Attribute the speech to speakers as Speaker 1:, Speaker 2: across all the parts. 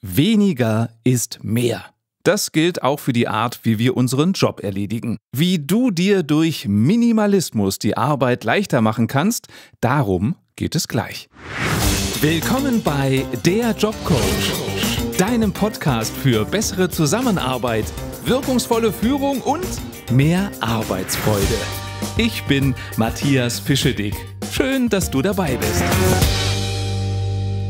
Speaker 1: Weniger ist mehr. Das gilt auch für die Art, wie wir unseren Job erledigen. Wie du dir durch Minimalismus die Arbeit leichter machen kannst, darum geht es gleich. Willkommen bei Der Jobcoach, deinem Podcast für bessere Zusammenarbeit, wirkungsvolle Führung und mehr Arbeitsfreude. Ich bin Matthias Fischedick. Schön, dass du dabei bist.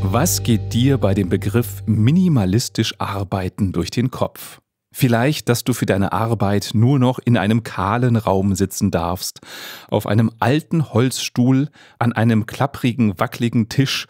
Speaker 1: Was geht dir bei dem Begriff minimalistisch arbeiten durch den Kopf? Vielleicht, dass du für deine Arbeit nur noch in einem kahlen Raum sitzen darfst, auf einem alten Holzstuhl, an einem klapprigen, wackeligen Tisch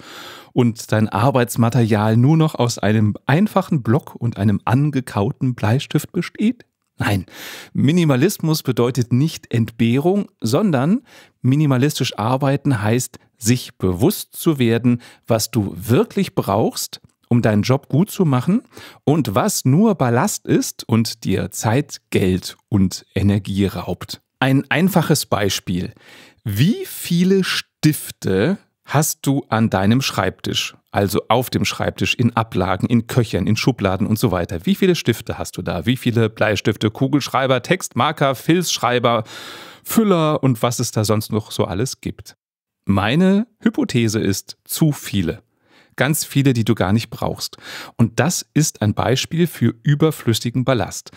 Speaker 1: und dein Arbeitsmaterial nur noch aus einem einfachen Block und einem angekauten Bleistift besteht? Nein, Minimalismus bedeutet nicht Entbehrung, sondern minimalistisch arbeiten heißt sich bewusst zu werden, was du wirklich brauchst, um deinen Job gut zu machen und was nur Ballast ist und dir Zeit, Geld und Energie raubt. Ein einfaches Beispiel. Wie viele Stifte hast du an deinem Schreibtisch, also auf dem Schreibtisch, in Ablagen, in Köchern, in Schubladen und so weiter? Wie viele Stifte hast du da? Wie viele Bleistifte, Kugelschreiber, Textmarker, Filzschreiber, Füller und was es da sonst noch so alles gibt? Meine Hypothese ist zu viele. Ganz viele, die du gar nicht brauchst. Und das ist ein Beispiel für überflüssigen Ballast.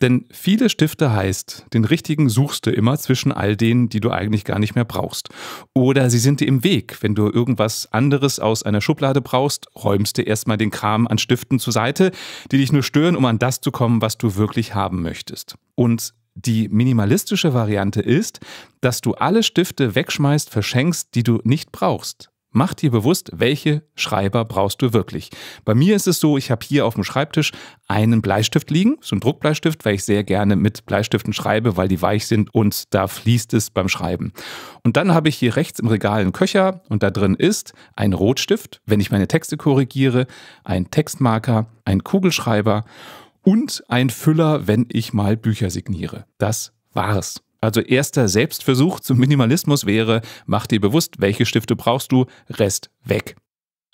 Speaker 1: Denn viele Stifte heißt, den richtigen suchst du immer zwischen all denen, die du eigentlich gar nicht mehr brauchst. Oder sie sind dir im Weg. Wenn du irgendwas anderes aus einer Schublade brauchst, räumst du erstmal den Kram an Stiften zur Seite, die dich nur stören, um an das zu kommen, was du wirklich haben möchtest. Und die minimalistische Variante ist, dass du alle Stifte wegschmeißt, verschenkst, die du nicht brauchst. Mach dir bewusst, welche Schreiber brauchst du wirklich. Bei mir ist es so, ich habe hier auf dem Schreibtisch einen Bleistift liegen, so einen Druckbleistift, weil ich sehr gerne mit Bleistiften schreibe, weil die weich sind und da fließt es beim Schreiben. Und dann habe ich hier rechts im Regal einen Köcher und da drin ist ein Rotstift, wenn ich meine Texte korrigiere, ein Textmarker, ein Kugelschreiber und ein Füller, wenn ich mal Bücher signiere. Das war's. Also erster Selbstversuch zum Minimalismus wäre, mach dir bewusst, welche Stifte brauchst du, Rest weg.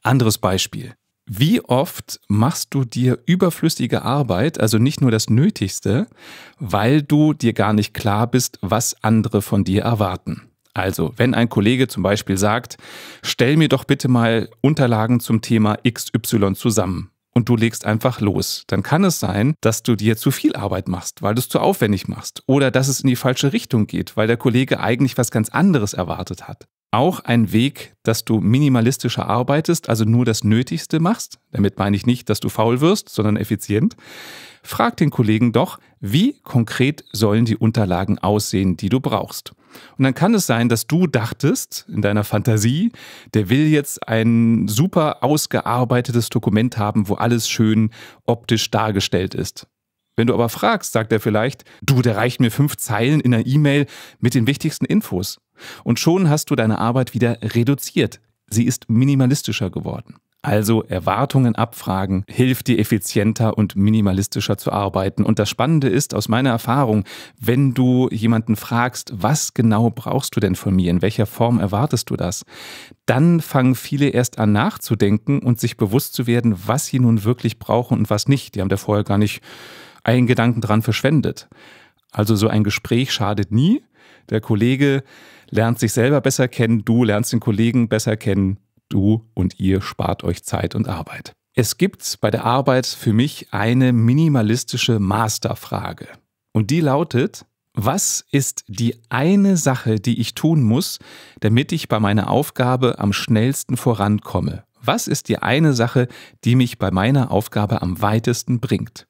Speaker 1: Anderes Beispiel. Wie oft machst du dir überflüssige Arbeit, also nicht nur das Nötigste, weil du dir gar nicht klar bist, was andere von dir erwarten? Also, wenn ein Kollege zum Beispiel sagt, stell mir doch bitte mal Unterlagen zum Thema XY zusammen, und du legst einfach los. Dann kann es sein, dass du dir zu viel Arbeit machst, weil du es zu aufwendig machst oder dass es in die falsche Richtung geht, weil der Kollege eigentlich was ganz anderes erwartet hat. Auch ein Weg, dass du minimalistischer arbeitest, also nur das Nötigste machst. Damit meine ich nicht, dass du faul wirst, sondern effizient. Frag den Kollegen doch, wie konkret sollen die Unterlagen aussehen, die du brauchst. Und dann kann es sein, dass du dachtest, in deiner Fantasie, der will jetzt ein super ausgearbeitetes Dokument haben, wo alles schön optisch dargestellt ist. Wenn du aber fragst, sagt er vielleicht, du, der reicht mir fünf Zeilen in einer E-Mail mit den wichtigsten Infos. Und schon hast du deine Arbeit wieder reduziert. Sie ist minimalistischer geworden. Also Erwartungen abfragen hilft dir effizienter und minimalistischer zu arbeiten. Und das Spannende ist aus meiner Erfahrung, wenn du jemanden fragst, was genau brauchst du denn von mir, in welcher Form erwartest du das, dann fangen viele erst an nachzudenken und sich bewusst zu werden, was sie nun wirklich brauchen und was nicht. Die haben da vorher gar nicht einen Gedanken dran verschwendet. Also so ein Gespräch schadet nie. Der Kollege lernt sich selber besser kennen, du lernst den Kollegen besser kennen Du und ihr spart euch Zeit und Arbeit. Es gibt bei der Arbeit für mich eine minimalistische Masterfrage. Und die lautet, was ist die eine Sache, die ich tun muss, damit ich bei meiner Aufgabe am schnellsten vorankomme? Was ist die eine Sache, die mich bei meiner Aufgabe am weitesten bringt?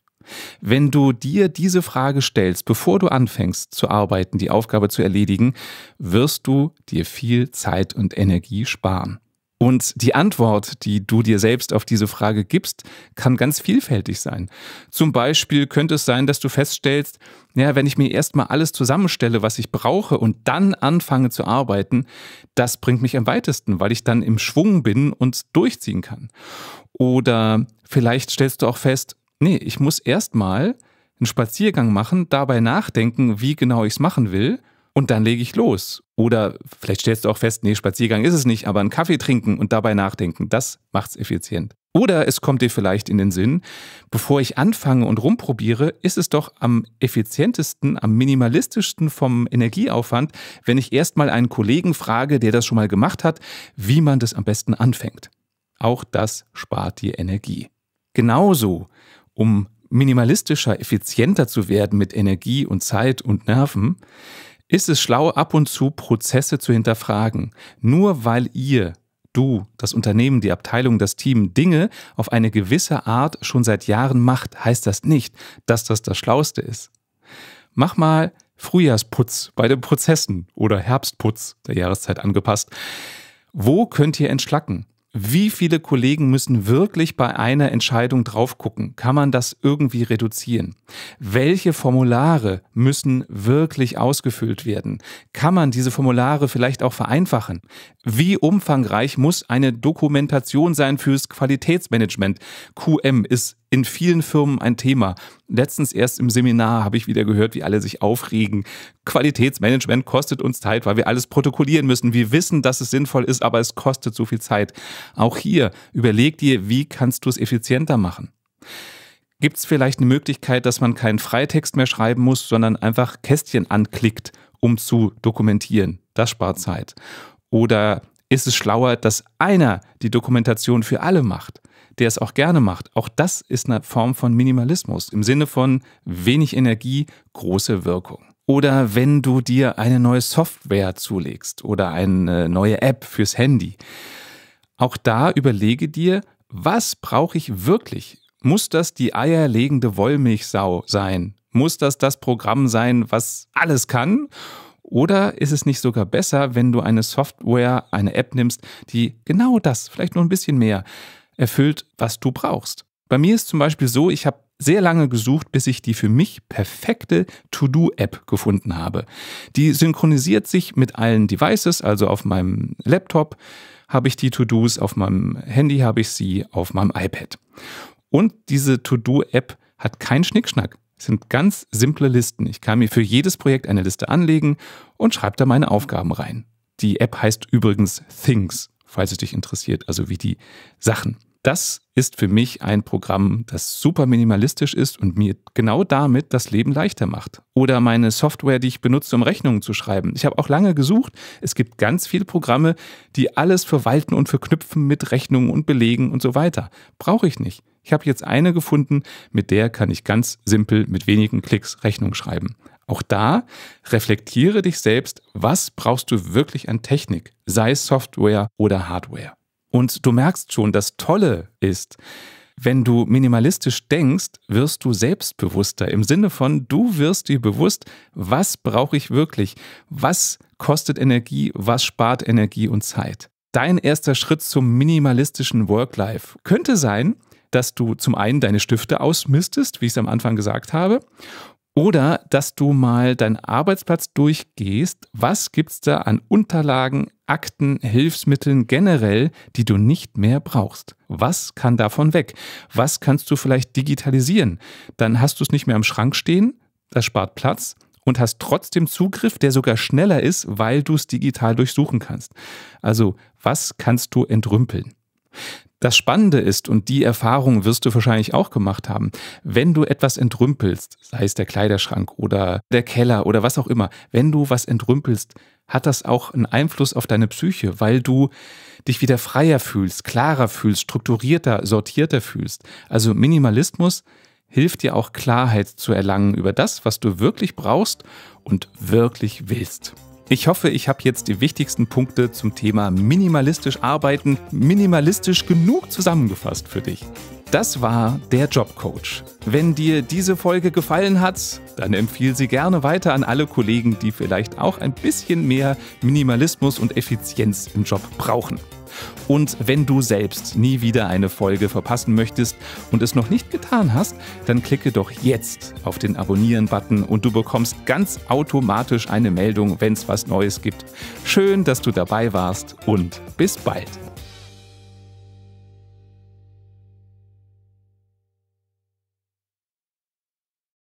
Speaker 1: Wenn du dir diese Frage stellst, bevor du anfängst zu arbeiten, die Aufgabe zu erledigen, wirst du dir viel Zeit und Energie sparen. Und die Antwort, die du dir selbst auf diese Frage gibst, kann ganz vielfältig sein. Zum Beispiel könnte es sein, dass du feststellst, ja, wenn ich mir erstmal alles zusammenstelle, was ich brauche und dann anfange zu arbeiten, das bringt mich am weitesten, weil ich dann im Schwung bin und durchziehen kann. Oder vielleicht stellst du auch fest, nee, ich muss erstmal einen Spaziergang machen, dabei nachdenken, wie genau ich es machen will und dann lege ich los. Oder vielleicht stellst du auch fest, nee, Spaziergang ist es nicht, aber einen Kaffee trinken und dabei nachdenken, das macht's effizient. Oder es kommt dir vielleicht in den Sinn, bevor ich anfange und rumprobiere, ist es doch am effizientesten, am minimalistischsten vom Energieaufwand, wenn ich erstmal einen Kollegen frage, der das schon mal gemacht hat, wie man das am besten anfängt. Auch das spart dir Energie. Genauso, um minimalistischer, effizienter zu werden mit Energie und Zeit und Nerven, ist es schlau, ab und zu Prozesse zu hinterfragen? Nur weil ihr, du, das Unternehmen, die Abteilung, das Team Dinge auf eine gewisse Art schon seit Jahren macht, heißt das nicht, dass das das Schlauste ist. Mach mal Frühjahrsputz bei den Prozessen oder Herbstputz, der Jahreszeit angepasst. Wo könnt ihr entschlacken? wie viele Kollegen müssen wirklich bei einer Entscheidung drauf gucken? Kann man das irgendwie reduzieren? Welche Formulare müssen wirklich ausgefüllt werden? Kann man diese Formulare vielleicht auch vereinfachen? Wie umfangreich muss eine Dokumentation sein fürs Qualitätsmanagement? QM ist in vielen Firmen ein Thema. Letztens erst im Seminar habe ich wieder gehört, wie alle sich aufregen. Qualitätsmanagement kostet uns Zeit, weil wir alles protokollieren müssen. Wir wissen, dass es sinnvoll ist, aber es kostet so viel Zeit. Auch hier überleg dir, wie kannst du es effizienter machen? Gibt es vielleicht eine Möglichkeit, dass man keinen Freitext mehr schreiben muss, sondern einfach Kästchen anklickt, um zu dokumentieren? Das spart Zeit. Oder ist es schlauer, dass einer die Dokumentation für alle macht? der es auch gerne macht. Auch das ist eine Form von Minimalismus im Sinne von wenig Energie, große Wirkung. Oder wenn du dir eine neue Software zulegst oder eine neue App fürs Handy. Auch da überlege dir, was brauche ich wirklich? Muss das die eierlegende Wollmilchsau sein? Muss das das Programm sein, was alles kann? Oder ist es nicht sogar besser, wenn du eine Software, eine App nimmst, die genau das, vielleicht nur ein bisschen mehr, erfüllt, was du brauchst. Bei mir ist zum Beispiel so, ich habe sehr lange gesucht, bis ich die für mich perfekte To-Do-App gefunden habe. Die synchronisiert sich mit allen Devices, also auf meinem Laptop habe ich die To-Dos, auf meinem Handy habe ich sie, auf meinem iPad. Und diese To-Do-App hat keinen Schnickschnack. Es sind ganz simple Listen. Ich kann mir für jedes Projekt eine Liste anlegen und schreibe da meine Aufgaben rein. Die App heißt übrigens Things, falls es dich interessiert, also wie die Sachen das ist für mich ein Programm, das super minimalistisch ist und mir genau damit das Leben leichter macht. Oder meine Software, die ich benutze, um Rechnungen zu schreiben. Ich habe auch lange gesucht. Es gibt ganz viele Programme, die alles verwalten und verknüpfen mit Rechnungen und Belegen und so weiter. Brauche ich nicht. Ich habe jetzt eine gefunden, mit der kann ich ganz simpel mit wenigen Klicks Rechnung schreiben. Auch da reflektiere dich selbst, was brauchst du wirklich an Technik, sei es Software oder Hardware. Und du merkst schon, das Tolle ist, wenn du minimalistisch denkst, wirst du selbstbewusster. Im Sinne von, du wirst dir bewusst, was brauche ich wirklich? Was kostet Energie? Was spart Energie und Zeit? Dein erster Schritt zum minimalistischen Worklife könnte sein, dass du zum einen deine Stifte ausmistest, wie ich es am Anfang gesagt habe, oder dass du mal deinen Arbeitsplatz durchgehst. Was gibt es da an Unterlagen, Akten, Hilfsmitteln generell, die du nicht mehr brauchst? Was kann davon weg? Was kannst du vielleicht digitalisieren? Dann hast du es nicht mehr im Schrank stehen, das spart Platz und hast trotzdem Zugriff, der sogar schneller ist, weil du es digital durchsuchen kannst. Also, was kannst du entrümpeln? Das Spannende ist, und die Erfahrung wirst du wahrscheinlich auch gemacht haben, wenn du etwas entrümpelst, sei es der Kleiderschrank oder der Keller oder was auch immer, wenn du was entrümpelst, hat das auch einen Einfluss auf deine Psyche, weil du dich wieder freier fühlst, klarer fühlst, strukturierter, sortierter fühlst. Also Minimalismus hilft dir auch Klarheit zu erlangen über das, was du wirklich brauchst und wirklich willst. Ich hoffe, ich habe jetzt die wichtigsten Punkte zum Thema minimalistisch arbeiten minimalistisch genug zusammengefasst für dich. Das war der Jobcoach. Wenn dir diese Folge gefallen hat, dann empfiehl sie gerne weiter an alle Kollegen, die vielleicht auch ein bisschen mehr Minimalismus und Effizienz im Job brauchen. Und wenn du selbst nie wieder eine Folge verpassen möchtest und es noch nicht getan hast, dann klicke doch jetzt auf den Abonnieren-Button und du bekommst ganz automatisch eine Meldung, wenn es was Neues gibt. Schön, dass du dabei warst und bis bald.